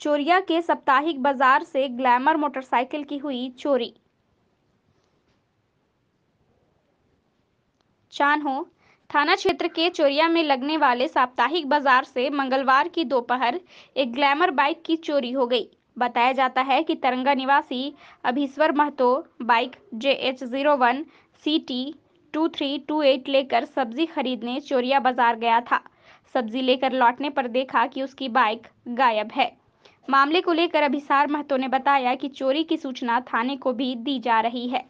चोरिया के साप्ताहिक बाजार से ग्लैमर मोटरसाइकिल की हुई चोरी चानहो थाना क्षेत्र के चोरिया में लगने वाले साप्ताहिक बाजार से मंगलवार की दोपहर एक ग्लैमर बाइक की चोरी हो गई बताया जाता है कि तरंगा निवासी Abhishwar Mahato bike J H zero one C T two three two eight लेकर सब्जी खरीदने चोरिया बाजार गया था सब्जी लेकर लौटने पर देखा कि उसकी बाइक गायब है मामले को लेकर अभिसार महतो ने बताया कि चोरी की सूचना थाने को भी दी जा रही है